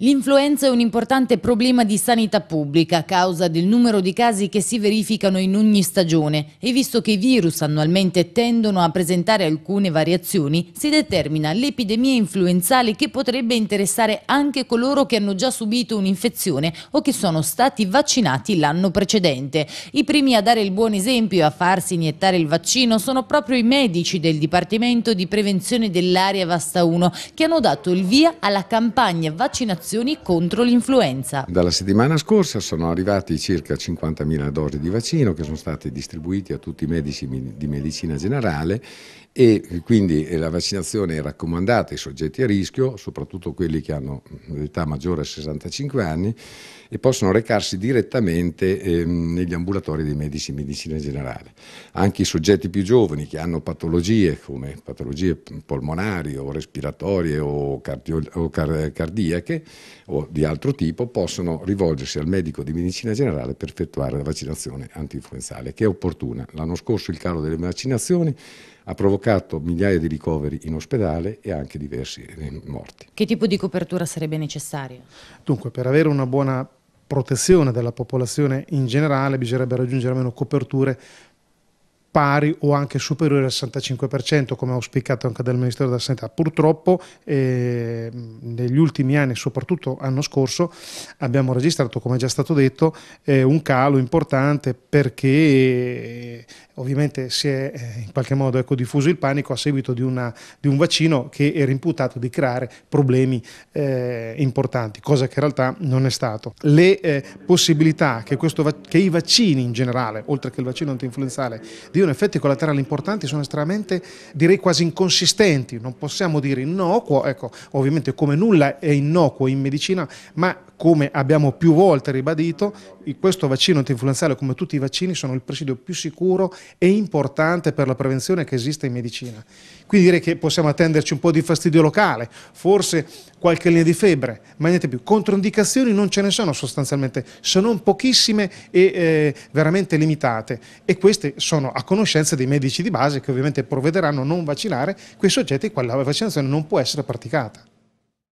L'influenza è un importante problema di sanità pubblica a causa del numero di casi che si verificano in ogni stagione e visto che i virus annualmente tendono a presentare alcune variazioni, si determina l'epidemia influenzale che potrebbe interessare anche coloro che hanno già subito un'infezione o che sono stati vaccinati l'anno precedente. I primi a dare il buon esempio e a farsi iniettare il vaccino sono proprio i medici del Dipartimento di Prevenzione dell'Area Vasta 1 che hanno dato il via alla campagna vaccinazione vaccinazioni contro l'influenza. Dalla settimana scorsa sono arrivati circa 50.000 dosi di vaccino che sono state distribuite a tutti i medici di medicina generale e eh, quindi eh, la vaccinazione è raccomandata ai soggetti a rischio, soprattutto quelli che hanno mm, l'età maggiore a 65 anni e possono recarsi direttamente ehm, negli ambulatori dei medici di medicina generale. Anche i soggetti più giovani che hanno patologie come patologie mm, polmonari o respiratorie o, cardio, o car cardiache o di altro tipo possono rivolgersi al medico di medicina generale per effettuare la vaccinazione antinfluenzale, che è opportuna. L'anno scorso il calo delle vaccinazioni ha provocato migliaia di ricoveri in ospedale e anche diversi morti. Che tipo di copertura sarebbe necessaria? Dunque, per avere una buona protezione della popolazione in generale bisognerebbe raggiungere almeno coperture pari o anche superiore al 65%, come auspicato anche dal Ministero della Sanità. Purtroppo eh, negli ultimi anni, soprattutto l'anno scorso, abbiamo registrato, come è già stato detto, eh, un calo importante perché eh, ovviamente si è eh, in qualche modo ecco, diffuso il panico a seguito di, una, di, un vaccino che era imputato di creare problemi eh, importanti, cosa che in realtà non è stato. Le eh, possibilità che, questo, che i vaccini in generale, oltre che il vaccino antinfluenzale, in effetti collaterali importanti sono estremamente, direi quasi inconsistenti, non possiamo dire innocuo, ecco, ovviamente come nulla è innocuo in medicina, ma come abbiamo più volte ribadito, questo vaccino antinfluenzale, come tutti i vaccini, sono il presidio più sicuro e importante per la prevenzione che esiste in medicina. Quindi direi che possiamo attenderci un po' di fastidio locale, forse qualche linea di febbre, ma niente più. Controindicazioni non ce ne sono sostanzialmente, se non pochissime e eh, veramente limitate. E queste sono a conoscenza dei medici di base che ovviamente provvederanno a non vaccinare quei soggetti i quali la vaccinazione non può essere praticata.